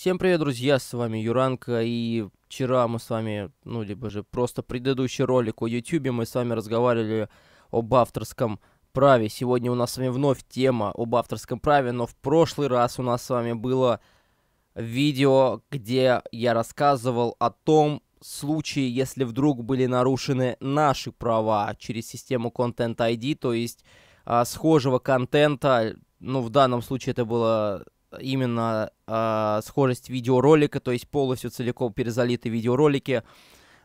Всем привет, друзья, с вами Юранка, и вчера мы с вами, ну, либо же просто предыдущий ролик о Ютубе, мы с вами разговаривали об авторском праве. Сегодня у нас с вами вновь тема об авторском праве, но в прошлый раз у нас с вами было видео, где я рассказывал о том случае, если вдруг были нарушены наши права через систему Content ID, то есть а, схожего контента, ну, в данном случае это было именно э, а, схожесть видеоролика, то есть полностью целиком перезалиты видеоролики.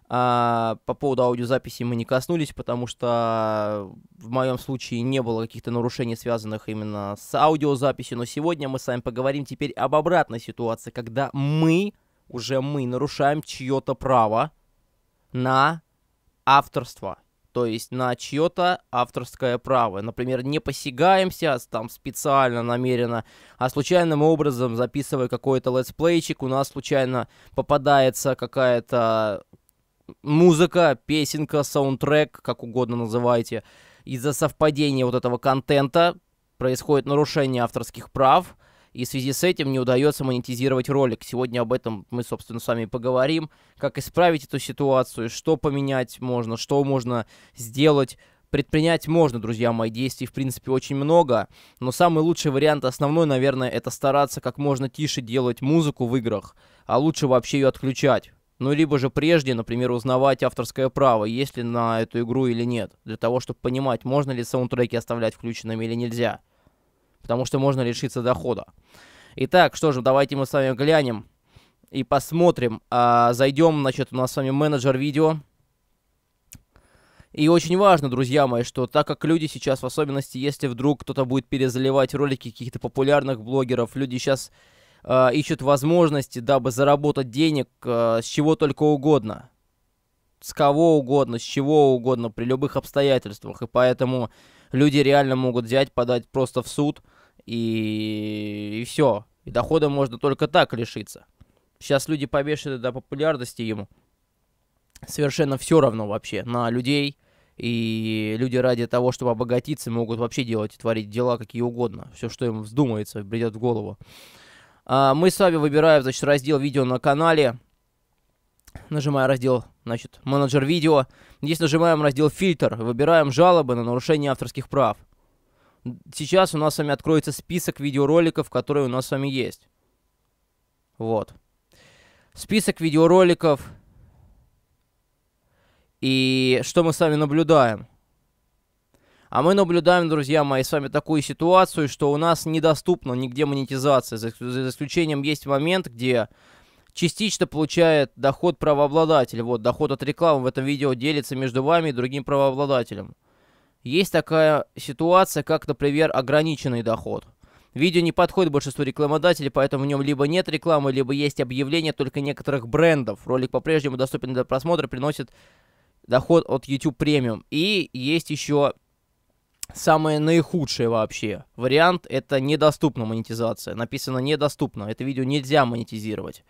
А, по поводу аудиозаписи мы не коснулись, потому что в моем случае не было каких-то нарушений, связанных именно с аудиозаписью. Но сегодня мы с вами поговорим теперь об обратной ситуации, когда мы, уже мы, нарушаем чье-то право на авторство то есть на чье-то авторское право. Например, не посягаемся, там специально, намеренно, а случайным образом, записывая какой-то летсплейчик, у нас случайно попадается какая-то музыка, песенка, саундтрек, как угодно называйте. Из-за совпадения вот этого контента происходит нарушение авторских прав – и в связи с этим не удается монетизировать ролик. Сегодня об этом мы, собственно, с вами поговорим, как исправить эту ситуацию, что поменять можно, что можно сделать, предпринять можно, друзья мои, действий, в принципе, очень много, но самый лучший вариант, основной, наверное, это стараться как можно тише делать музыку в играх, а лучше вообще ее отключать. Ну, либо же прежде, например, узнавать авторское право, есть ли на эту игру или нет, для того, чтобы понимать, можно ли саундтреки оставлять включенными или нельзя потому что можно лишиться дохода. Итак, что же, давайте мы с вами глянем и посмотрим. А, зайдем, значит, у нас с вами менеджер видео. И очень важно, друзья мои, что так как люди сейчас, в особенности, если вдруг кто-то будет перезаливать ролики каких-то популярных блогеров, люди сейчас э, а, ищут возможности, дабы заработать денег э, с чего только угодно. С кого угодно, с чего угодно, при любых обстоятельствах. И поэтому люди реально могут взять, подать просто в суд – и, и все. И дохода можно только так лишиться. Сейчас люди повешены до популярности ему. Совершенно все равно вообще на людей. И люди ради того, чтобы обогатиться, могут вообще делать и творить дела какие угодно. Все, что им вздумается, придет в голову. А мы с вами выбираем, значит, раздел видео на канале. Нажимая раздел, значит, менеджер видео. Здесь нажимаем раздел фильтр. Выбираем жалобы на нарушение авторских прав сейчас у нас с вами откроется список видеороликов, которые у нас с вами есть. Вот. Список видеороликов. И что мы с вами наблюдаем? А мы наблюдаем, друзья мои, с вами такую ситуацию, что у нас недоступна нигде монетизация. За, исключением есть момент, где частично получает доход правообладатель. Вот, доход от рекламы в этом видео делится между вами и другим правообладателем. Есть такая ситуация, как, например, ограниченный доход. Видео не подходит большинству рекламодателей, поэтому в нем либо нет рекламы, либо есть объявления только некоторых брендов. Ролик по-прежнему доступен для просмотра, приносит доход от YouTube Premium. И есть еще самое наихудшее вообще. Вариант это недоступна монетизация. Написано недоступно. Это видео нельзя монетизировать.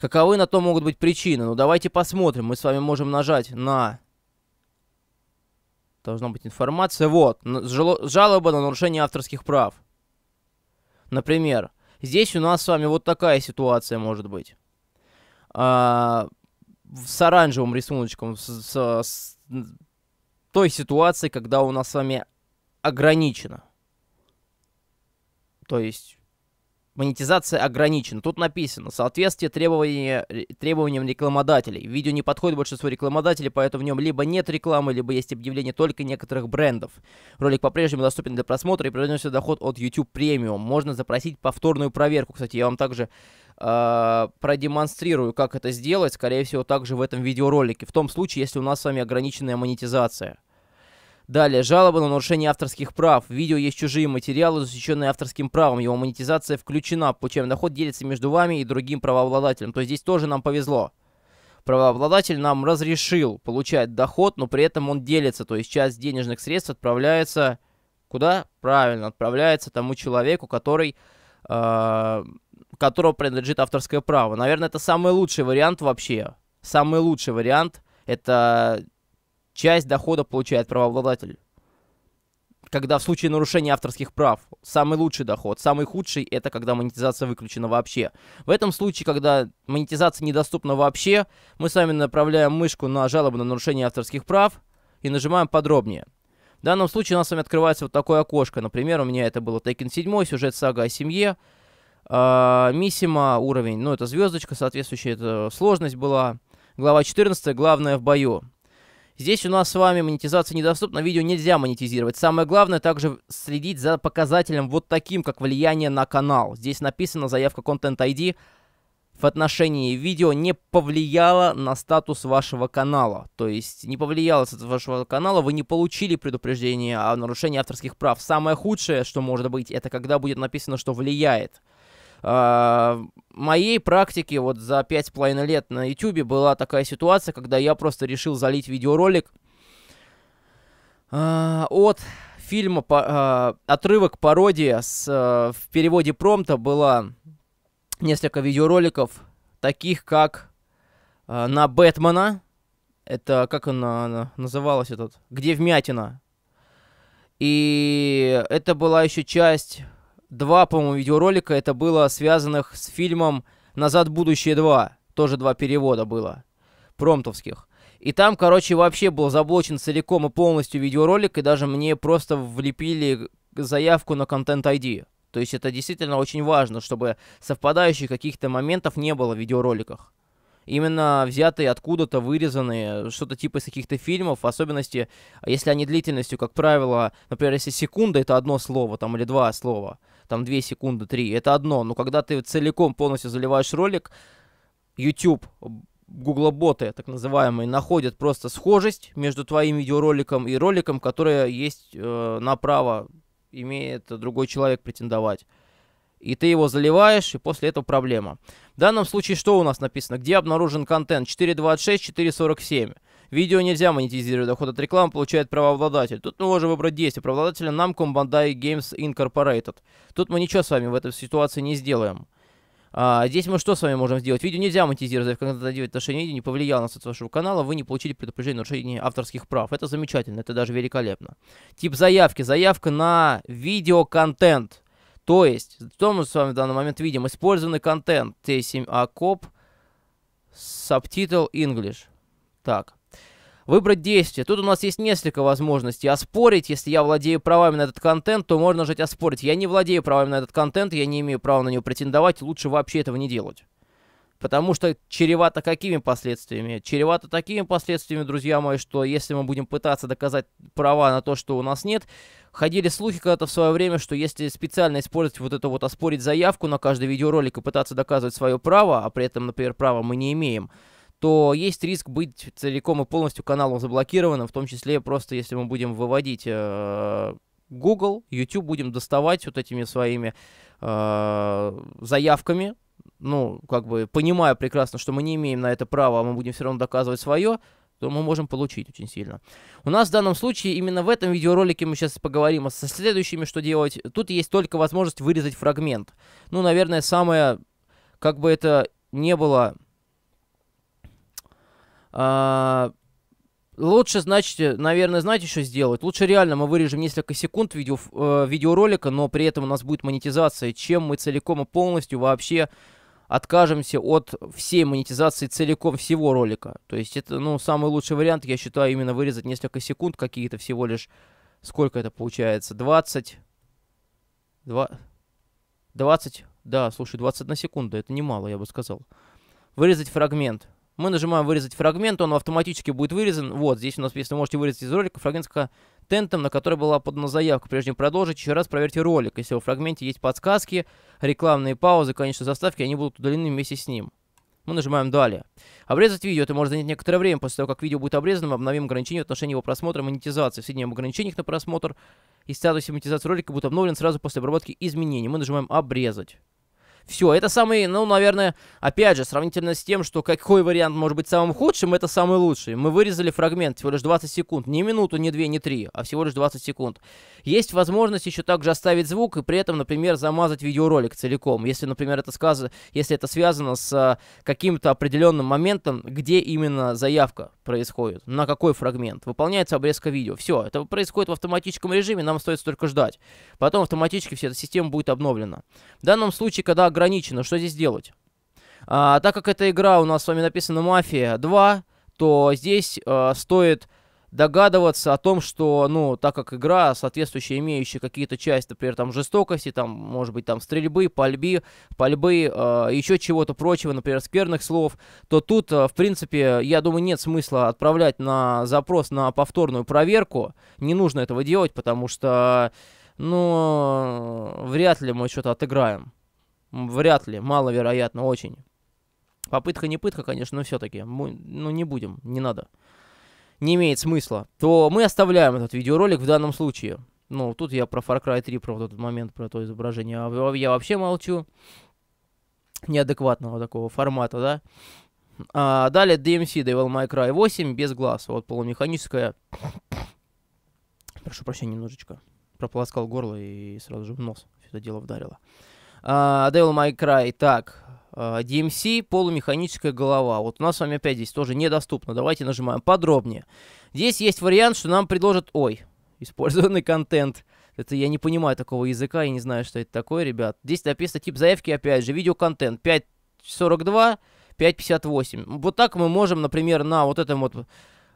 Каковы на то могут быть причины? Ну давайте посмотрим. Мы с вами можем нажать на должна быть информация. Вот, жалоба на нарушение авторских прав. Например, здесь у нас с вами вот такая ситуация может быть. А, с оранжевым рисуночком, с, с, с той ситуации, когда у нас с вами ограничено. То есть монетизация ограничена. Тут написано, соответствие требования, э, требованиям рекламодателей. Видео не подходит большинству рекламодателей, поэтому в нем либо нет рекламы, либо есть объявление только некоторых брендов. Ролик по-прежнему доступен для просмотра и приносит доход от YouTube Premium. Можно запросить повторную проверку. Кстати, я вам также э, продемонстрирую, как это сделать, скорее всего, также в этом видеоролике. В том случае, если у нас с вами ограниченная монетизация. Далее, жалоба на нарушение авторских прав. В видео есть чужие материалы, защищенные авторским правом. Его монетизация включена, причем доход делится между вами и другим правообладателем. То есть здесь тоже нам повезло. Правообладатель нам разрешил получать доход, но при этом он делится. То есть часть денежных средств отправляется... Куда? Правильно, отправляется тому человеку, который... Э, которого принадлежит авторское право. Наверное, это самый лучший вариант вообще. Самый лучший вариант это часть дохода получает правообладатель. Когда в случае нарушения авторских прав самый лучший доход, самый худший это когда монетизация выключена вообще. В этом случае, когда монетизация недоступна вообще, мы с вами направляем мышку на жалобу на нарушение авторских прав и нажимаем подробнее. В данном случае у нас с вами открывается вот такое окошко. Например, у меня это было Tekken 7, сюжет сага о семье. Э, а, Миссима уровень, ну это звездочка, соответствующая это сложность была. Глава 14, главное в бою. Здесь у нас с вами монетизация недоступна, видео нельзя монетизировать. Самое главное также следить за показателем вот таким, как влияние на канал. Здесь написано заявка Content ID в отношении видео не повлияло на статус вашего канала. То есть не повлияло статус вашего канала, вы не получили предупреждение о нарушении авторских прав. Самое худшее, что может быть, это когда будет написано, что влияет. А, моей практике вот за пять 5,5 лет на YouTube была такая ситуация, когда я просто решил залить видеоролик э, от фильма, по, э, отрывок, пародия с, э, в переводе промта было несколько видеороликов, таких как э, на Бэтмена, это как она, она называлась этот, где вмятина. И это была еще часть два, по-моему, видеоролика это было связанных с фильмом «Назад в будущее 2». Тоже два перевода было, промтовских. И там, короче, вообще был заблочен целиком и полностью видеоролик, и даже мне просто влепили заявку на контент ID. То есть это действительно очень важно, чтобы совпадающих каких-то моментов не было в видеороликах. Именно взятые откуда-то, вырезанные, что-то типа из каких-то фильмов, в особенности, а если они длительностью, как правило, например, если секунда это одно слово там или два слова, там 2 секунды, 3, это одно. Но когда ты целиком полностью заливаешь ролик, YouTube гуглоботы, так называемые, находят просто схожесть между твоим видеороликом и роликом, которое есть э, на право, имеет другой человек претендовать. И ты его заливаешь, и после этого проблема. В данном случае что у нас написано? Где обнаружен контент? 4.26, 4.47. Видео нельзя монетизировать, доход от рекламы получает правообладатель. Тут мы можем выбрать действие правообладателя Namco Bandai Games Incorporated. Тут мы ничего с вами в этой ситуации не сделаем. А, здесь мы что с вами можем сделать? Видео нельзя монетизировать, как конкретное отношение видео не повлияло на соц. вашего канала, вы не получили предупреждение нарушении авторских прав. Это замечательно, это даже великолепно. Тип заявки. Заявка на видеоконтент. То есть, что мы с вами в данный момент видим? Использованный контент T7A COP, субтитл English. Так, выбрать действие. Тут у нас есть несколько возможностей. Оспорить, если я владею правами на этот контент, то можно жить оспорить. Я не владею правами на этот контент, я не имею права на него претендовать, лучше вообще этого не делать. Потому что чревато какими последствиями? Чревато такими последствиями, друзья мои, что если мы будем пытаться доказать права на то, что у нас нет, ходили слухи когда-то в свое время, что если специально использовать вот это вот оспорить заявку на каждый видеоролик и пытаться доказывать свое право, а при этом, например, права мы не имеем, то есть риск быть целиком и полностью каналом заблокированным, в том числе просто если мы будем выводить э, Google, YouTube будем доставать вот этими своими э, заявками, ну, как бы понимая прекрасно, что мы не имеем на это права, а мы будем все равно доказывать свое, то мы можем получить очень сильно. У нас в данном случае, именно в этом видеоролике мы сейчас поговорим со следующими, что делать. Тут есть только возможность вырезать фрагмент. Ну, наверное, самое, как бы это не было а, лучше, значит, э, наверное, знаете, что сделать? Лучше реально мы вырежем несколько секунд видео, э, видеоролика, но при этом у нас будет монетизация, чем мы целиком и полностью вообще откажемся от всей монетизации целиком всего ролика. То есть это, ну, самый лучший вариант, я считаю, именно вырезать несколько секунд, какие-то всего лишь, сколько это получается, 20, 2, 20, да, слушай, на секунду, это немало, я бы сказал. Вырезать фрагмент, мы нажимаем «Вырезать фрагмент», он автоматически будет вырезан. Вот, здесь у нас, если вы можете вырезать из ролика, фрагмент с контентом, на который была подана заявка. Прежде чем продолжить, еще раз проверьте ролик. Если в фрагменте есть подсказки, рекламные паузы, конечно, заставки, они будут удалены вместе с ним. Мы нажимаем «Далее». Обрезать видео. Это может занять некоторое время. После того, как видео будет обрезано, мы обновим ограничения в отношении его просмотра и монетизации. В соединенном ограничениях на просмотр и статусе монетизации ролика будет обновлен сразу после обработки изменений. Мы нажимаем «Обрезать». Все, это самый, ну, наверное, опять же, сравнительно с тем, что какой вариант может быть самым худшим, это самый лучший. Мы вырезали фрагмент всего лишь 20 секунд, не минуту, не две, не три, а всего лишь 20 секунд. Есть возможность еще также оставить звук и при этом, например, замазать видеоролик целиком, если, например, это, сказ... если это связано с а, каким-то определенным моментом, где именно заявка происходит, на какой фрагмент. Выполняется обрезка видео. Все, это происходит в автоматическом режиме, нам стоит только ждать. Потом автоматически вся эта система будет обновлена. В данном случае, когда ограничено, что здесь делать? А, так как эта игра у нас с вами написана «Мафия 2», то здесь э, стоит догадываться о том, что, ну, так как игра, соответствующая имеющая какие-то части, например, там, жестокости, там, может быть, там, стрельбы, пальби, пальбы, э, еще чего-то прочего, например, скверных слов, то тут, э, в принципе, я думаю, нет смысла отправлять на запрос на повторную проверку, не нужно этого делать, потому что, ну, вряд ли мы что-то отыграем. Вряд ли, маловероятно, очень. Попытка не пытка, конечно, но все-таки. Ну, не будем, не надо. Не имеет смысла. То мы оставляем этот видеоролик в данном случае. Ну, тут я про Far Cry 3, про вот этот момент, про то изображение. А я вообще молчу. Неадекватного такого формата, да? А, далее DMC Devil May Cry 8 без глаз. Вот полумеханическая. Прошу прощения немножечко. Прополоскал горло и сразу же в нос все это дело вдарило. Uh, Devil May Cry. Так, uh, а, DMC, полумеханическая голова. Вот у нас с вами опять здесь тоже недоступно. Давайте нажимаем подробнее. Здесь есть вариант, что нам предложат... Ой, использованный контент. Это я не понимаю такого языка, я не знаю, что это такое, ребят. Здесь написано тип заявки, опять же, видеоконтент 5.42, 5.58. Вот так мы можем, например, на вот этом вот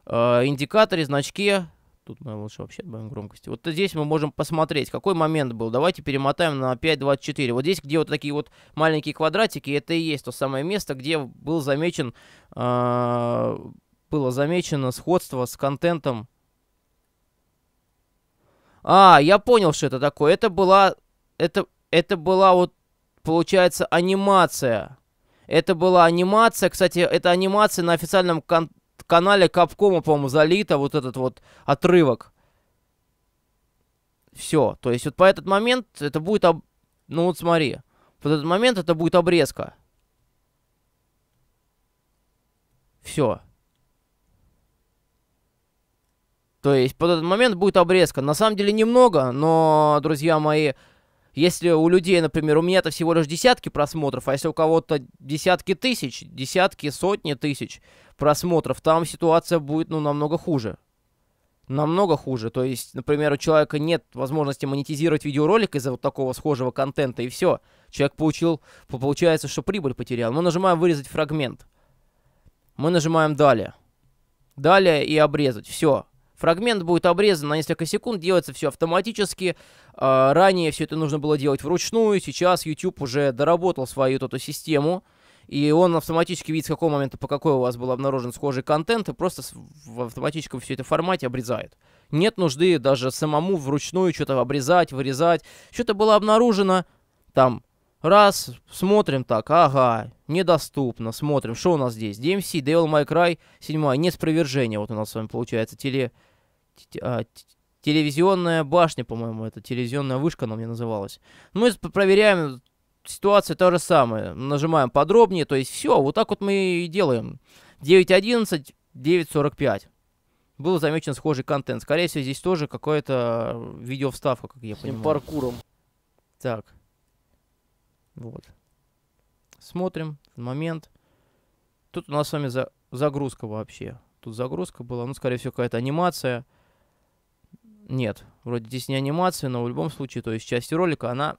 э, индикаторе, значке Тут мы лучше вообще добавим громкости. Вот здесь мы можем посмотреть, какой момент был. Давайте перемотаем на 5.24. Вот здесь, где вот такие вот маленькие квадратики, это и есть то самое место, где был замечен, э, было замечено сходство с контентом. А, я понял, что это такое. Это была, это, это была вот, получается, анимация. Это была анимация, кстати, это анимация на официальном кон канале Капкома, по-моему, залито вот этот вот отрывок. Все. То есть вот по этот момент это будет... Об... Ну вот смотри. Под этот момент это будет обрезка. Все. То есть под этот момент будет обрезка. На самом деле немного, но, друзья мои, если у людей, например, у меня это всего лишь десятки просмотров, а если у кого-то десятки тысяч, десятки, сотни тысяч просмотров, там ситуация будет, ну, намного хуже. Намного хуже. То есть, например, у человека нет возможности монетизировать видеоролик из-за вот такого схожего контента, и все. Человек получил, получается, что прибыль потерял. Мы нажимаем «Вырезать фрагмент». Мы нажимаем «Далее». Далее и «Обрезать». Все. Фрагмент будет обрезан на несколько секунд, делается все автоматически. А, ранее все это нужно было делать вручную, сейчас YouTube уже доработал свою эту систему, и он автоматически видит, с какого момента, по какой у вас был обнаружен схожий контент, и просто в автоматическом все это формате обрезает. Нет нужды даже самому вручную что-то обрезать, вырезать. Что-то было обнаружено, там, раз, смотрим так, ага, недоступно, смотрим, что у нас здесь? DMC, Devil May Cry 7, неспровержение, вот у нас с вами получается, теле... А, телевизионная башня, по-моему, это телевизионная вышка она мне называлась. Мы проверяем, ситуация та же самая. Нажимаем подробнее, то есть все, вот так вот мы и делаем. 9.11, 9.45. Был замечен схожий контент. Скорее всего, здесь тоже какая-то э, видеовставка, как я С понимаю. паркуром. Так. Вот. Смотрим. Момент. Тут у нас с вами за... загрузка вообще. Тут загрузка была. Ну, скорее всего, какая-то анимация. Нет, вроде здесь не анимация, но в любом случае, то есть часть ролика, она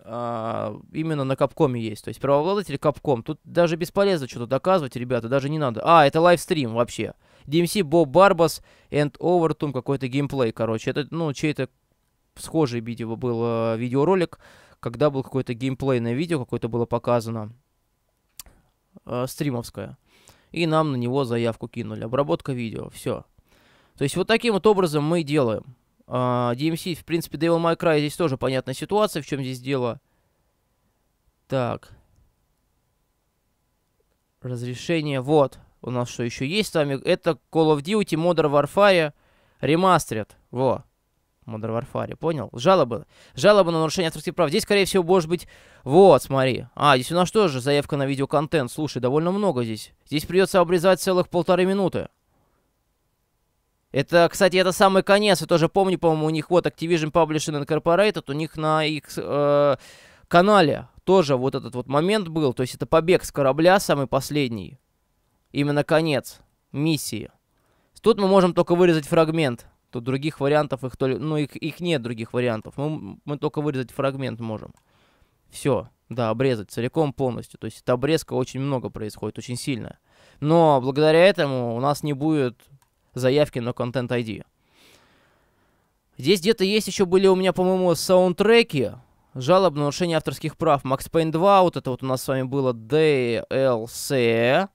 а, именно на Капкоме есть. То есть правообладатель Капком. Тут даже бесполезно что-то доказывать, ребята, даже не надо. А, это лайвстрим вообще. DMC эм Боб Барбас and Overtum какой-то геймплей, короче. Это, ну, чей-то схожий видео был а, видеоролик, когда был какой-то геймплейное видео, какое-то было показано э, стримовское. И нам на него заявку кинули. Обработка видео, все. То есть вот таким вот образом мы делаем. Uh, а, DMC, в принципе, Devil May Cry здесь тоже понятная ситуация, в чем здесь дело. Так. Разрешение, вот. У нас что еще есть с вами? Это Call of Duty Modern Warfare Remastered. Во. Modern Warfare, понял? Жалобы. Жалобы на нарушение авторских прав. Здесь, скорее всего, может быть... Вот, смотри. А, здесь у нас тоже заявка на видеоконтент. Слушай, довольно много здесь. Здесь придется обрезать целых полторы минуты. Это, кстати, это самый конец. Я тоже помню, по-моему, у них вот Activision Publishing Incorporated, у них на их э, канале тоже вот этот вот момент был. То есть это побег с корабля, самый последний. Именно конец миссии. Тут мы можем только вырезать фрагмент. Тут других вариантов их только, Ну, их, их нет других вариантов. Мы, мы только вырезать фрагмент можем. Все. Да, обрезать целиком полностью. То есть эта обрезка очень много происходит, очень сильно. Но благодаря этому у нас не будет заявки на Content ID. Здесь где-то есть еще были у меня, по-моему, саундтреки, жалоб на нарушение авторских прав. Max Payne 2, вот это вот у нас с вами было DLC.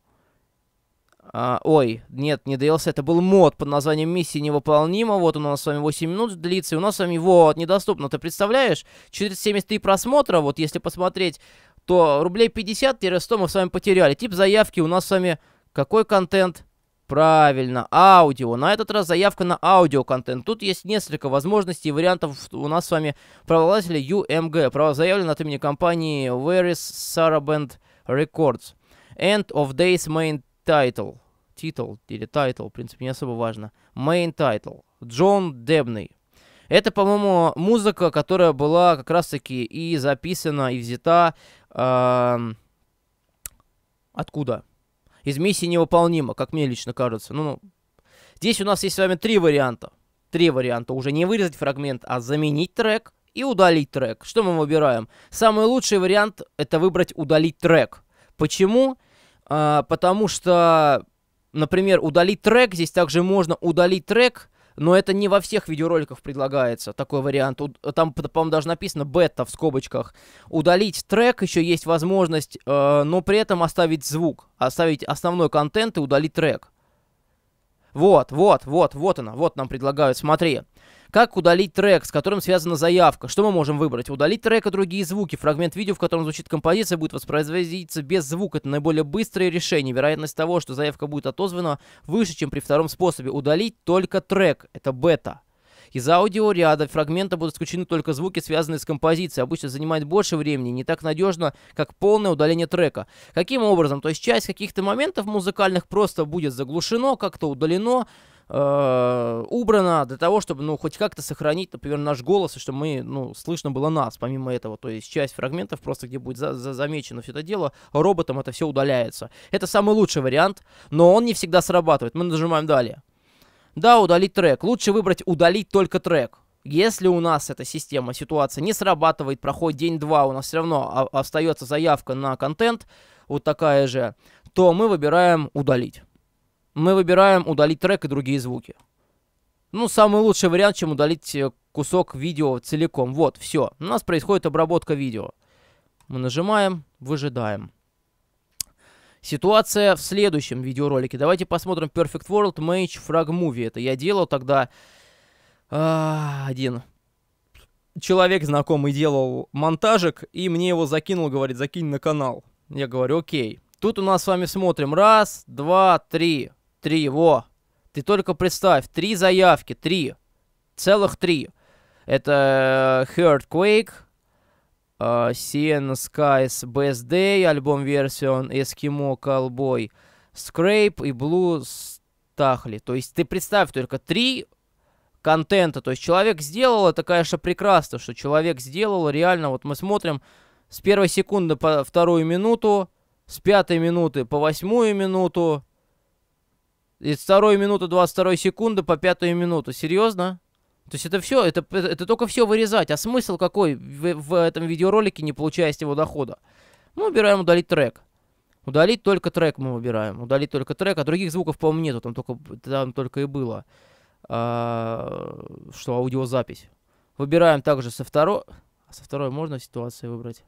А, ой, нет, не DLC, это был мод под названием «Миссия невыполнима». Вот он у нас с вами 8 минут длится, и у нас с вами, вот, недоступно. Ты представляешь, 473 просмотра, вот если посмотреть, то рублей 50-100 мы с вами потеряли. Тип заявки у нас с вами какой контент? Правильно, аудио. На этот раз заявка на аудиоконтент. Тут есть несколько возможностей и вариантов у нас с вами правообладателя UMG. Эм Право заявлено от имени компании Where is Saraband Records. End of Days Main Title. Title или Title, в принципе, не особо важно. Main Title. Джон Дебный. Это, по-моему, музыка, которая была как раз-таки и записана, и взята... Э, откуда? из миссии невыполнима, как мне лично кажется. Ну, ну, здесь у нас есть с вами три варианта. Три варианта. Уже не вырезать фрагмент, а заменить трек и удалить трек. Что мы выбираем? Самый лучший вариант это выбрать удалить трек. Почему? А, потому что, например, удалить трек, здесь также можно удалить трек но это не во всех видеороликах предлагается такой вариант. Там, по-моему, даже написано бета в скобочках. Удалить трек еще есть возможность, э, но при этом оставить звук, оставить основной контент и удалить трек. Вот, вот, вот, вот она, вот нам предлагают, смотри. Как удалить трек, с которым связана заявка? Что мы можем выбрать? Удалить трек и другие звуки. Фрагмент видео, в котором звучит композиция, будет воспроизводиться без звука. Это наиболее быстрое решение. Вероятность того, что заявка будет отозвана, выше, чем при втором способе. Удалить только трек. Это бета. Из аудиоряда фрагмента будут исключены только звуки, связанные с композицией. Обычно занимает больше времени, не так надежно, как полное удаление трека. Каким образом? То есть часть каких-то моментов музыкальных просто будет заглушено, как-то удалено, Э, убрана для того, чтобы, ну, хоть как-то сохранить, например, наш голос, и чтобы мы, ну, слышно было нас, помимо этого. То есть часть фрагментов просто, где будет за за замечено все это дело, роботом это все удаляется. Это самый лучший вариант, но он не всегда срабатывает. Мы нажимаем «Далее». Да, удалить трек. Лучше выбрать «Удалить только трек». Если у нас эта система, ситуация не срабатывает, проходит день-два, у нас все равно остается заявка на контент, вот такая же, то мы выбираем «Удалить» мы выбираем удалить трек и другие звуки. Ну, самый лучший вариант, чем удалить э, кусок видео целиком. Вот, все. У нас происходит обработка видео. Мы нажимаем, выжидаем. Ситуация в следующем видеоролике. Давайте посмотрим Perfect World Mage Frag Movie. Это я делал тогда... А, один человек знакомый делал монтажик, и мне его закинул, говорит, закинь на канал. Я говорю, окей. Тут у нас с вами смотрим раз, два, три. Три его. Ты только представь, три заявки, три. Целых три. Это э, Earthquake, uh, э, CN Skies Best Day, альбом версион Eskimo Cowboy, Scrape и Blue Stahli. То есть ты представь только три контента. То есть человек сделал, это, конечно, прекрасно, что человек сделал. Реально, вот мы смотрим с первой секунды по вторую минуту, с пятой минуты по восьмую минуту, из второй минуты 22 секунды по пятую минуту. Серьезно? То есть это все, это, это, это только все вырезать. А смысл какой в, в этом видеоролике, не получая с него дохода? Мы выбираем удалить трек. Удалить только трек мы выбираем. Удалить только трек, а других звуков, по-моему, нету. Там только, там только и было, а, что аудиозапись. Выбираем также со второй... со второй можно ситуации выбрать?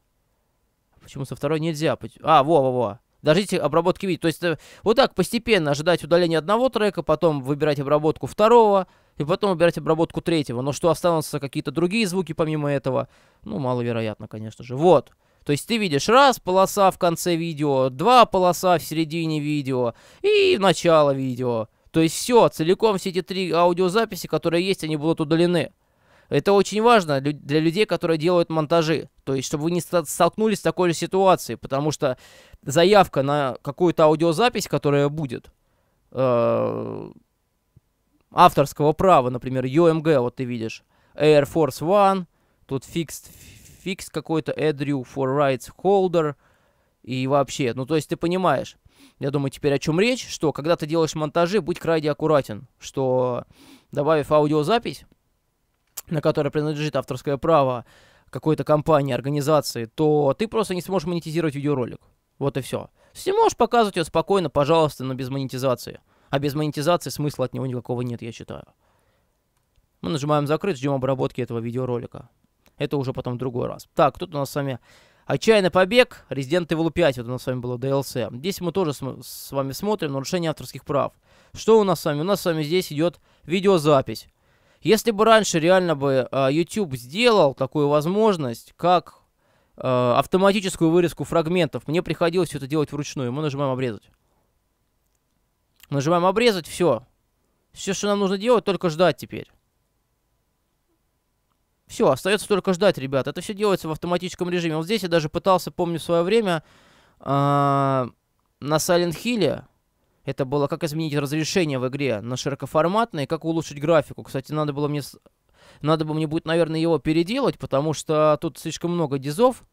Почему со второй нельзя? А, во-во-во дождите обработки видео. То есть э, вот так постепенно ожидать удаления одного трека, потом выбирать обработку второго, и потом выбирать обработку третьего. Но что останутся какие-то другие звуки помимо этого, ну, маловероятно, конечно же. Вот. То есть ты видишь раз полоса в конце видео, два полоса в середине видео и начало видео. То есть все, целиком все эти три аудиозаписи, которые есть, они будут удалены. Это очень важно для людей, которые делают монтажи. То есть, чтобы вы не столкнулись с такой же ситуацией, потому что заявка на какую-то аудиозапись, которая будет, э, авторского права, например, UMG, эм вот ты видишь, Air Force One, тут fixed, fixed какой-то Andrew for Rights Holder, и вообще, ну то есть ты понимаешь, я думаю, теперь о чем речь, что когда ты делаешь монтажи, будь крайне аккуратен, что добавив аудиозапись, на которой принадлежит авторское право какой-то компании, организации, то ты просто не сможешь монетизировать видеоролик. Вот и все. Ты можешь показывать ее спокойно, пожалуйста, но без монетизации. А без монетизации смысла от него никакого нет, я считаю. Мы нажимаем «Закрыть», ждем обработки этого видеоролика. Это уже потом в другой раз. Так, тут у нас с вами «Отчаянный побег», «Resident Evil 5», вот у нас с вами было DLC. Здесь мы тоже с вами смотрим нарушение авторских прав. Что у нас с вами? У нас с вами здесь идет видеозапись. Если бы раньше реально бы а, YouTube сделал такую возможность, как а, автоматическую вырезку фрагментов, мне приходилось все это делать вручную. Мы нажимаем обрезать. Нажимаем обрезать, все. Все, что нам нужно делать, только ждать теперь. Все, остается только ждать, ребят. Это все делается в автоматическом режиме. Вот здесь я даже пытался, помню, в свое время а, на Silent Hill это было как изменить разрешение в игре на широкоформатное, как улучшить графику. Кстати, надо было мне... Надо бы мне будет, наверное, его переделать, потому что тут слишком много дизов.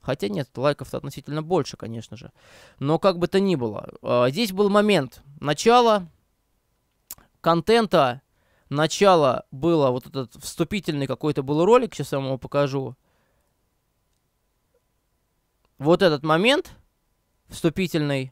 Хотя нет, лайков-то относительно больше, конечно же. Но как бы то ни было. А, здесь был момент начала контента. Начало было вот этот вступительный какой-то был ролик. Сейчас я вам его покажу. Вот этот момент вступительный.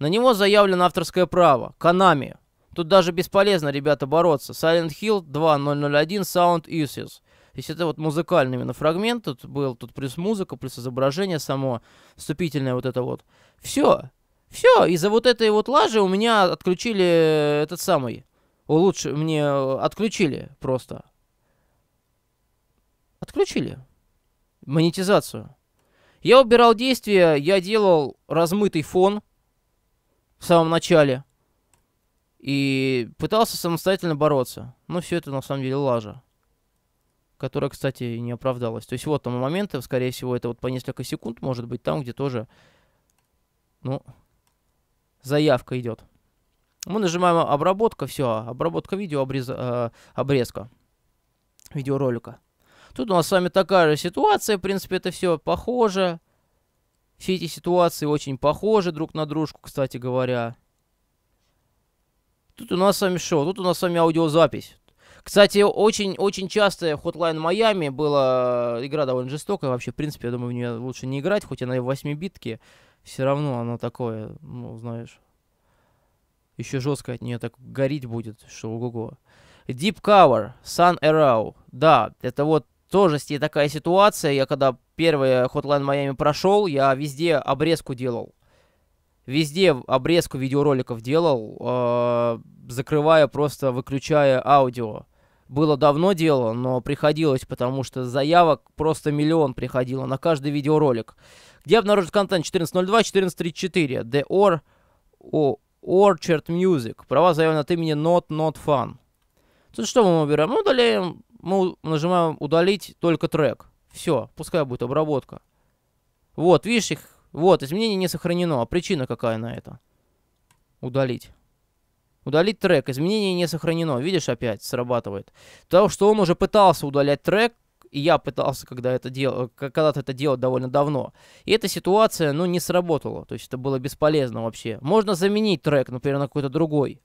На него заявлено авторское право. Канами. Тут даже бесполезно, ребята, бороться. Silent Hill 2001 Sound Issues. То есть это вот музыкальный именно фрагмент. Тут был тут плюс музыка, плюс изображение само, вступительное вот это вот. Все. Все. Из-за вот этой вот лажи у меня отключили э, этот самый. Лучше мне э, отключили просто. Отключили. Монетизацию. Я убирал действия, я делал размытый фон, в самом начале. И пытался самостоятельно бороться. Но все это на самом деле лажа. Которая, кстати, не оправдалась. То есть вот там моменты, скорее всего, это вот по несколько секунд, может быть, там, где тоже, ну, заявка идет. Мы нажимаем обработка, все, обработка видео, обрез, э, обрезка видеоролика. Тут у нас с вами такая же ситуация, в принципе, это все похоже. Все эти ситуации очень похожи друг на дружку, кстати говоря. Тут у нас с вами шоу, тут у нас с вами аудиозапись. Кстати, очень-очень часто в Hotline Miami была э, игра довольно жестокая. Вообще, в принципе, я думаю, в нее лучше не играть, хоть она и в 8-битке. Все равно она такое, ну, знаешь, еще жестко от нее так гореть будет, что ого-го. Deep Cover, Sun Arrow. Да, это вот тоже такая ситуация. Я когда первый Hotline Miami прошел, я везде обрезку делал. Везде обрезку видеороликов делал, э, закрывая, просто выключая аудио. Было давно дело, но приходилось, потому что заявок просто миллион приходило на каждый видеоролик. Где обнаружить контент 14.02, The Or, o, Orchard Music. Права заявлена от имени Not Not Fun. Тут ну что мы выбираем? Мы удаляем мы нажимаем удалить только трек. Все, пускай будет обработка. Вот, видишь их? Вот, изменение не сохранено. А причина какая на это? Удалить. Удалить трек. Изменение не сохранено. Видишь, опять срабатывает. То, что он уже пытался удалять трек, и я пытался когда это дел... когда-то это делать довольно давно. И эта ситуация, ну, не сработала. То есть это было бесполезно вообще. Можно заменить трек, например, на какой-то другой.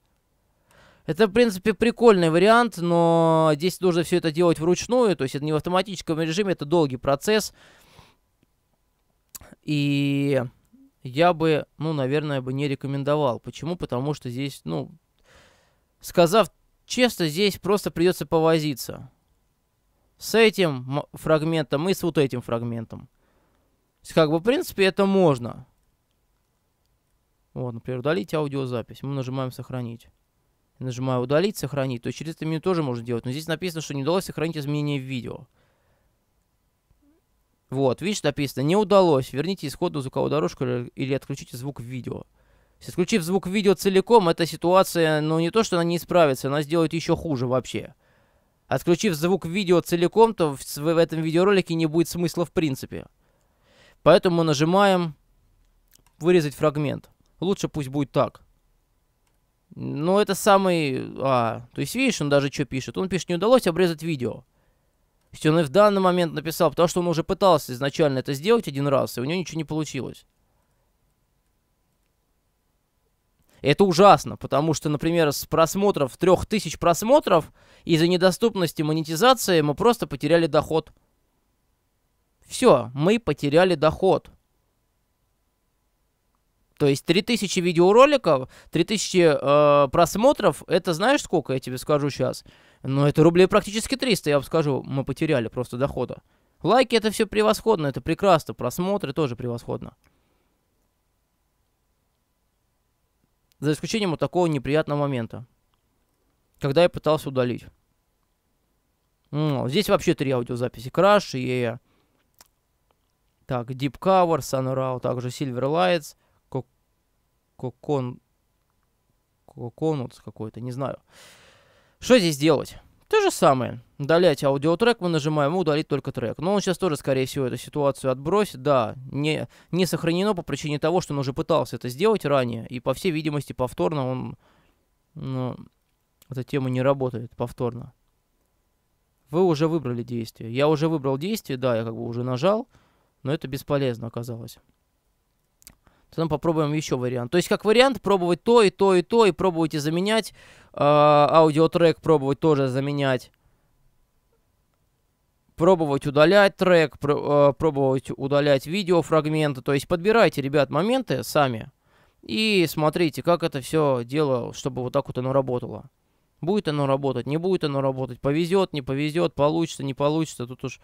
Это, в принципе, прикольный вариант, но здесь нужно все это делать вручную, то есть это не в автоматическом режиме, это долгий процесс. И я бы, ну, наверное, бы не рекомендовал. Почему? Потому что здесь, ну, сказав честно, здесь просто придется повозиться. С этим фрагментом и с вот этим фрагментом. То есть, как бы, в принципе, это можно. Вот, например, удалить аудиозапись. Мы нажимаем «Сохранить» нажимаю удалить, сохранить, то есть через это меню тоже можно делать. Но здесь написано, что не удалось сохранить изменения в видео. Вот, видишь, написано, не удалось, верните исходную звуковую дорожку или отключите звук в видео. Если отключив звук в видео целиком, эта ситуация, ну не то, что она не исправится, она сделает еще хуже вообще. Отключив звук в видео целиком, то в, в этом видеоролике не будет смысла в принципе. Поэтому мы нажимаем вырезать фрагмент. Лучше пусть будет так. Ну, это самый... А, то есть, видишь, он даже что пишет? Он пишет, не удалось обрезать видео. То есть он и в данный момент написал, потому что он уже пытался изначально это сделать один раз, и у него ничего не получилось. это ужасно, потому что, например, с просмотров 3000 просмотров из-за недоступности монетизации мы просто потеряли доход. Все, мы потеряли доход. То есть 3000 видеороликов, 3000 э, просмотров, это знаешь сколько, я тебе скажу сейчас? Но ну, это рублей практически 300, я вам скажу, мы потеряли просто дохода. Лайки это все превосходно, это прекрасно, просмотры тоже превосходно. За исключением вот такого неприятного момента, когда я пытался удалить. Ну, здесь вообще три аудиозаписи. Crash и... Так, Deep Cover, Sun также Silver Lights – кокон... Коконутс какой-то, не знаю. Что здесь делать? То же самое. Удалять аудиотрек, мы нажимаем удалить только трек. Но он сейчас тоже, скорее всего, эту ситуацию отбросит. Да, не, не сохранено по причине того, что он уже пытался это сделать ранее. И, по всей видимости, повторно он... Ну, эта тема не работает повторно. Вы уже выбрали действие. Я уже выбрал действие, да, я как бы уже нажал. Но это бесполезно оказалось потом попробуем еще вариант. То есть, как вариант, пробовать то и то и то, и пробовать и заменять. А, аудиотрек пробовать тоже заменять. Пробовать удалять трек, пр э, пробовать удалять видеофрагменты. То есть, подбирайте, ребят, моменты сами. И смотрите, как это все дело, чтобы вот так вот оно работало. Будет оно работать, не будет оно работать, повезет, не повезет, получится, не получится. Тут уж,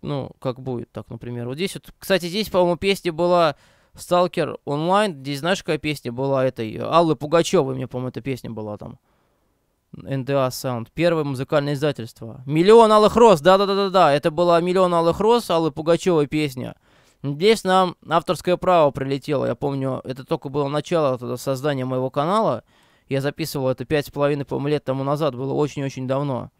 ну, как будет, так, например. Вот здесь вот, кстати, здесь, по-моему, песня была Сталкер онлайн, здесь знаешь, какая песня была этой? Аллы Пугачевой, мне, по-моему, эта песня была там. А НДА Sound. Первое музыкальное издательство. Миллион алых роз, да-да-да-да-да. Это была Миллион алых роз, Аллы Пугачевой песня. Здесь нам авторское право прилетело. Я помню, это только было начало создания моего канала. Я записывал это пять с половиной, по лет тому назад. Было очень-очень давно.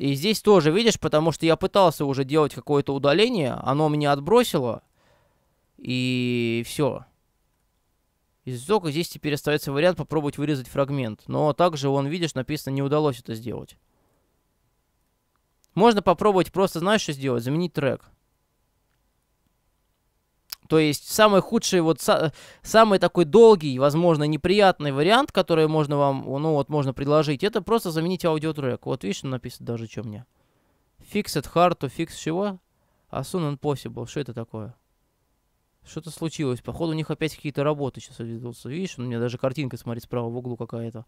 И здесь тоже, видишь, потому что я пытался уже делать какое-то удаление, оно меня отбросило, и все. Из только здесь теперь остается вариант попробовать вырезать фрагмент, но также он, видишь, написано не удалось это сделать. Можно попробовать просто, знаешь, что сделать? Заменить трек. То есть самый худший, вот самый такой долгий, возможно, неприятный вариант, который можно вам, ну вот можно предложить, это просто заменить аудиотрек. Вот видишь, написано даже, что мне. Fix it hard to fix чего? As а soon possible. Что это такое? Что-то случилось. Походу, у них опять какие-то работы сейчас ведутся. Видишь, у меня даже картинка, смотри, справа в углу какая-то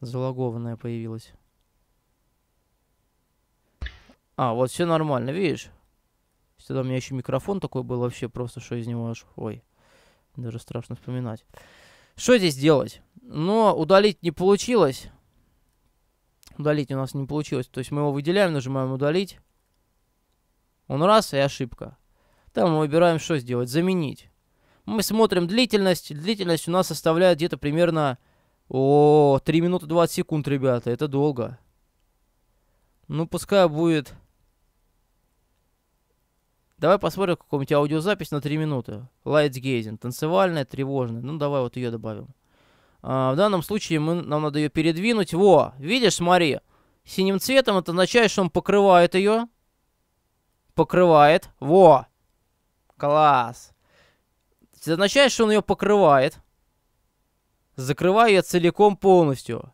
залагованная появилась. А, вот все нормально, видишь? есть, тогда у меня еще микрофон такой был вообще просто, что из него аж, ой, даже страшно вспоминать. Что здесь делать? Но ну, удалить не получилось. Удалить у нас не получилось. То есть мы его выделяем, нажимаем удалить. Он раз и ошибка. Там мы выбираем, что сделать. Заменить. Мы смотрим длительность. Длительность у нас составляет где-то примерно... О, 3 минуты 20 секунд, ребята. Это долго. Ну, пускай будет Давай посмотрим какую-нибудь аудиозапись на 3 минуты. Gazing, танцевальная, тревожная. Ну, давай вот ее добавим. А, в данном случае мы, нам надо ее передвинуть. Во, видишь, смотри, синим цветом это означает, что он покрывает ее. Покрывает. Во, класс. Это означает, что он ее покрывает. Закрываю ее целиком полностью.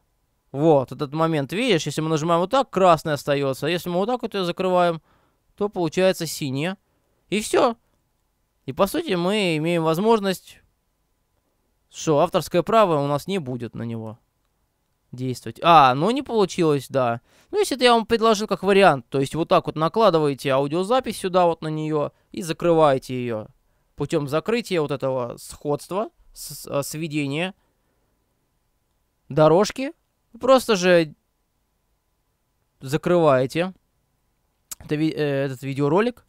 Вот, этот момент, видишь, если мы нажимаем вот так, красный остается. А если мы вот так вот ее закрываем, то получается синяя. И все. И по сути мы имеем возможность, что авторское право у нас не будет на него действовать. А, ну не получилось, да. Ну, если это я вам предложил как вариант, то есть вот так вот накладываете аудиозапись сюда вот на нее и закрываете ее путем закрытия вот этого сходства, а, сведения дорожки. Просто же закрываете это, ви э, этот видеоролик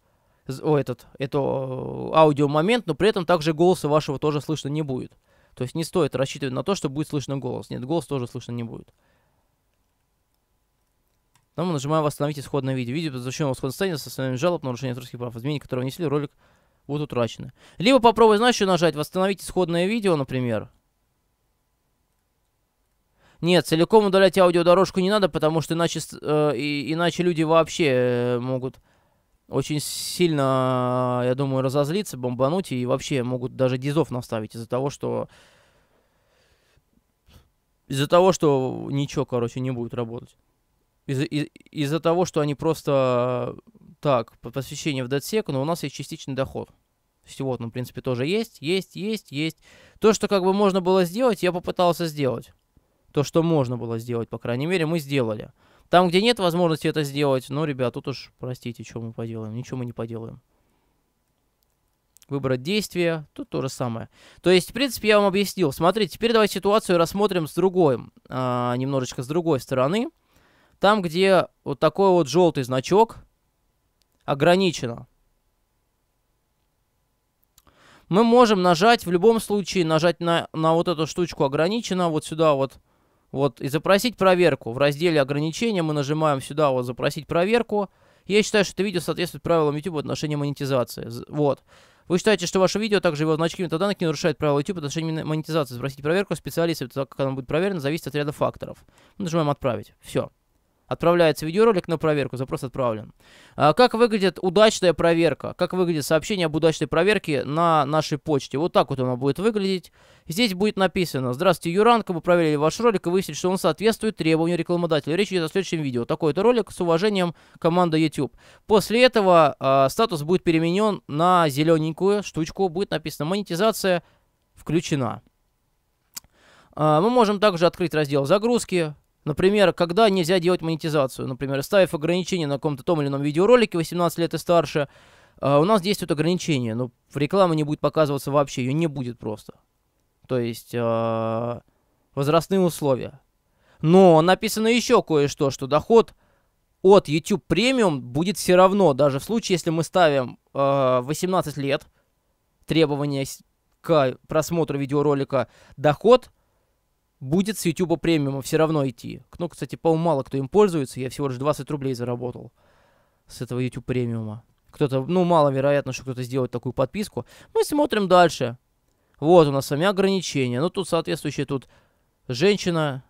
о, этот, это э, аудиомомент, но при этом также голоса вашего тоже слышно не будет. То есть не стоит рассчитывать на то, что будет слышно голос. Нет, голос тоже слышно не будет. Потом мы нажимаем «Восстановить исходное видео». Видео возвращено в исходное состояние со состоянием жалоб, нарушение авторских прав, изменения, которые внесли, ролик будут утрачены. Либо попробуй, знаешь, что нажать? «Восстановить исходное видео», например. Нет, целиком удалять аудиодорожку не надо, потому что иначе, э, и, иначе люди вообще э, могут очень сильно, я думаю, разозлиться, бомбануть и вообще могут даже дизов наставить из-за того, что из-за того, что ничего, короче, не будет работать. Из-за из из, того, что они просто так, посвящение в дедсек, но у нас есть частичный доход. То есть вот, ну, в принципе, тоже есть, есть, есть, есть. То, что как бы можно было сделать, я попытался сделать. То, что можно было сделать, по крайней мере, мы сделали. Там, где нет возможности это сделать, ну, ребят, тут уж, простите, что мы поделаем, ничего мы не поделаем. Выбрать действие, тут то же самое. То есть, в принципе, я вам объяснил. Смотрите, теперь давайте ситуацию рассмотрим с другой, а, немножечко с другой стороны. Там, где вот такой вот желтый значок ограничено. Мы можем нажать, в любом случае, нажать на, на вот эту штучку ограничено, вот сюда вот, вот, и запросить проверку. В разделе ограничения мы нажимаем сюда вот запросить проверку. Я считаю, что это видео соответствует правилам YouTube в отношении монетизации. Вот. Вы считаете, что ваше видео, также его значки метаданных не нарушает правила YouTube в отношении монетизации? Запросить проверку специалиста, так как она будет проверена, зависит от ряда факторов. Мы нажимаем «Отправить». Все. Отправляется видеоролик на проверку, запрос отправлен. А, как выглядит удачная проверка? Как выглядит сообщение об удачной проверке на нашей почте? Вот так вот оно будет выглядеть. Здесь будет написано «Здравствуйте, Юранка, мы проверили ваш ролик и выяснили, что он соответствует требованию рекламодателя». Речь идет о следующем видео. Такой-то ролик с уважением команда YouTube. После этого э, статус будет переменен на зелененькую штучку. Будет написано «Монетизация включена». Э, мы можем также открыть раздел «Загрузки», Например, когда нельзя делать монетизацию. Например, ставив ограничение на каком-то том или ином видеоролике 18 лет и старше, а, у нас действует ограничение. Но ну, реклама не будет показываться вообще, ее не будет просто. То есть а, возрастные условия. Но написано еще кое-что, что доход от YouTube Premium будет все равно, даже в случае, если мы ставим 18 а, лет требования к просмотру видеоролика, доход – будет с YouTube премиума все равно идти. Ну, кстати, по-моему, мало кто им пользуется. Я всего лишь 20 рублей заработал с этого YouTube премиума. Кто-то, ну, маловероятно, что кто-то сделает такую подписку. Мы смотрим дальше. Вот у нас сами ограничения. Ну, тут соответствующие тут женщина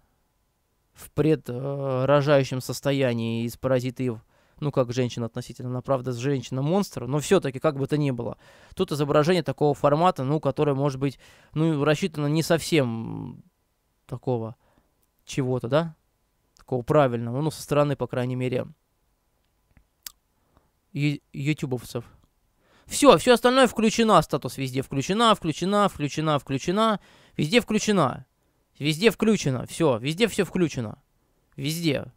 в предрожающем э, состоянии из паразитов, Ну, как женщина относительно, она, правда, женщина-монстр, но все-таки, как бы то ни было. Тут изображение такого формата, ну, которое, может быть, ну, рассчитано не совсем такого чего-то, да? Такого правильного, ну, ну со стороны, по крайней мере, ютубовцев. Все, все остальное включено, статус везде включена, включена, включена, включена, везде включена, везде включено, все, везде все включено, везде.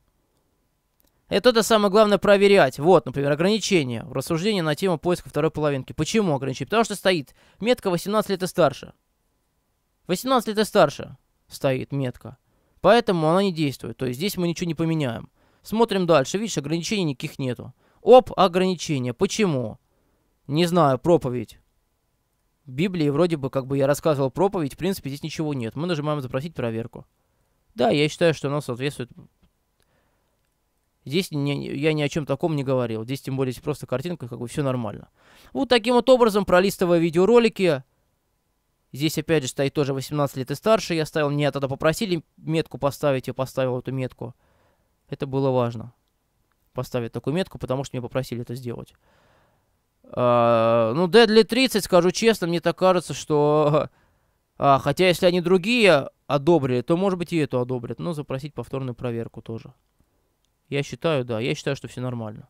Это то самое главное проверять. Вот, например, ограничение в рассуждении на тему поиска второй половинки. Почему ограничение? Потому что стоит метка 18 лет и старше. 18 лет и старше стоит метка. Поэтому она не действует. То есть здесь мы ничего не поменяем. Смотрим дальше. Видишь, ограничений никаких нету. Оп, ограничения. Почему? Не знаю, проповедь. Библии вроде бы, как бы я рассказывал проповедь, в принципе, здесь ничего нет. Мы нажимаем «Запросить проверку». Да, я считаю, что оно соответствует... Здесь не, я ни о чем таком не говорил. Здесь, тем более, здесь просто картинка, как бы все нормально. Вот таким вот образом, пролистывая видеоролики, Здесь, опять же, стоит тоже 18 лет и старше. Я ставил, меня тогда попросили метку поставить, я поставил эту метку. Это было важно. Поставить такую метку, потому что меня попросили это сделать. А, ну, Deadly 30, скажу честно, мне так кажется, что... А, хотя, если они другие одобрили, то, может быть, и эту одобрят. Но запросить повторную проверку тоже. Я считаю, да, я считаю, что все нормально.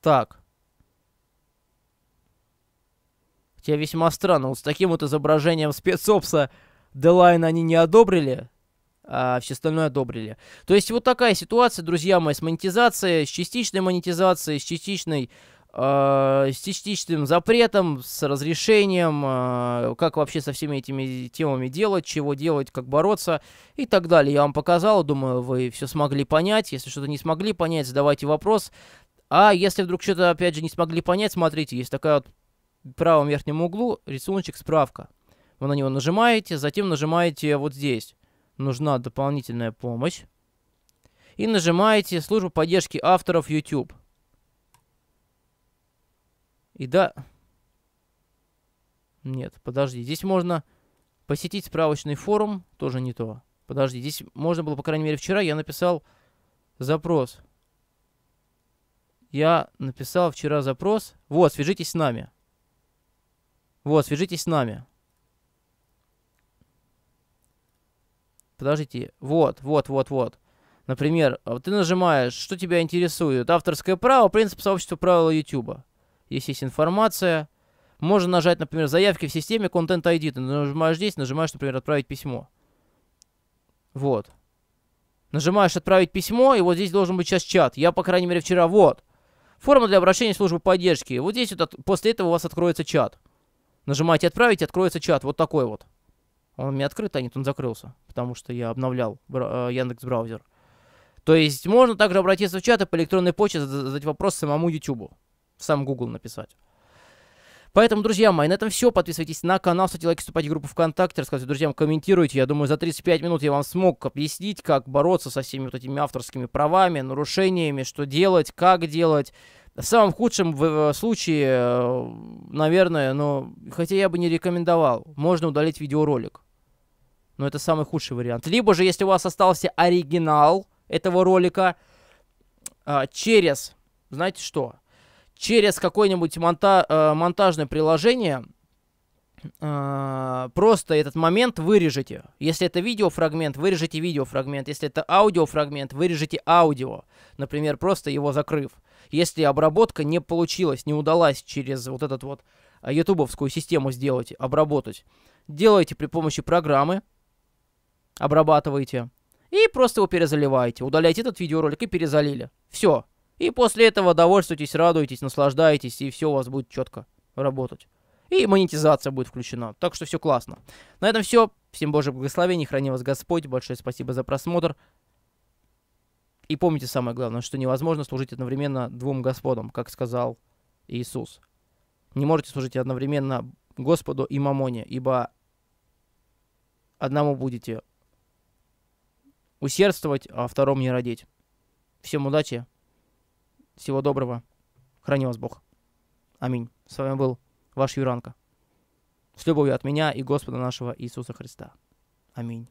Так. Хотя весьма странно, вот с таким вот изображением спецопса Делайн они не одобрили, а все остальное одобрили. То есть вот такая ситуация, друзья мои, с монетизацией, с частичной монетизацией, с частичной а, с частичным запретом, с разрешением, а, как вообще со всеми этими темами делать, чего делать, как бороться и так далее. Я вам показал, думаю, вы все смогли понять. Если что-то не смогли понять, задавайте вопрос. А если вдруг что-то, опять же, не смогли понять, смотрите, есть такая вот правом верхнем углу рисуночек справка. Вы на него нажимаете, затем нажимаете вот здесь. Нужна дополнительная помощь. И нажимаете службу поддержки авторов YouTube. И да... Нет, подожди, здесь можно посетить справочный форум, тоже не то. Подожди, здесь можно было, по крайней мере, вчера я написал запрос. Я написал вчера запрос. Вот, свяжитесь с нами. Вот, свяжитесь с нами. Подождите. Вот, вот, вот, вот. Например, а ты нажимаешь, что тебя интересует. Авторское право, принцип сообщества правила YouTube. Здесь есть информация. Можно нажать, например, заявки в системе Content ID. Ты нажимаешь здесь, нажимаешь, например, отправить письмо. Вот. Нажимаешь отправить письмо, и вот здесь должен быть сейчас чат. Я, по крайней мере, вчера, вот. Форма для обращения в службу поддержки. Вот здесь вот от, после этого у вас откроется чат. Нажимаете «Отправить», откроется чат. Вот такой вот. Он у меня открыт, а нет, он закрылся, потому что я обновлял э, Яндекс браузер. То есть можно также обратиться в чат и по электронной почте задать вопрос самому YouTube. Сам Google написать. Поэтому, друзья мои, на этом все. Подписывайтесь на канал, ставьте лайки, вступайте в группу ВКонтакте, рассказывайте друзьям, комментируйте. Я думаю, за 35 минут я вам смог объяснить, как бороться со всеми вот этими авторскими правами, нарушениями, что делать, как делать. В самом худшем э, случае, э, наверное, но хотя я бы не рекомендовал, можно удалить видеоролик. Но это самый худший вариант. Либо же, если у вас остался оригинал этого ролика, а, через, знаете что, через какое-нибудь монта э, монтажное приложение а, просто этот момент вырежете. Если это видеофрагмент, вырежете видеофрагмент. Если это аудиофрагмент, вырежете аудио. Например, просто его закрыв. Если обработка не получилась, не удалась через вот этот вот а, ютубовскую систему сделать, обработать, делайте при помощи программы, обрабатывайте и просто его перезаливаете. удаляйте этот видеоролик и перезалили. Все. И после этого довольствуйтесь, радуйтесь, наслаждайтесь и все у вас будет четко работать. И монетизация будет включена. Так что все классно. На этом все. Всем Божьих благословений. Храни вас Господь. Большое спасибо за просмотр. И помните самое главное, что невозможно служить одновременно двум Господам, как сказал Иисус. Не можете служить одновременно Господу и Мамоне, ибо одному будете усердствовать, а второму не родить. Всем удачи, всего доброго, храни вас Бог. Аминь. С вами был ваш Юранка. С любовью от меня и Господа нашего Иисуса Христа. Аминь.